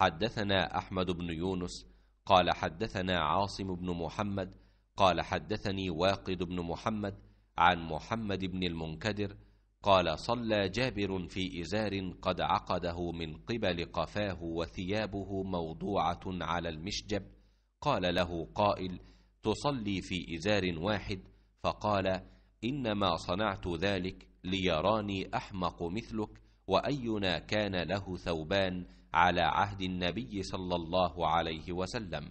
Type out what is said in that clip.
حدثنا أحمد بن يونس قال حدثنا عاصم بن محمد قال حدثني واقد بن محمد عن محمد بن المنكدر قال صلى جابر في إزار قد عقده من قبل قفاه وثيابه موضوعة على المشجب قال له قائل تصلي في إزار واحد فقال إنما صنعت ذلك ليراني أحمق مثلك وأينا كان له ثوبان على عهد النبي صلى الله عليه وسلم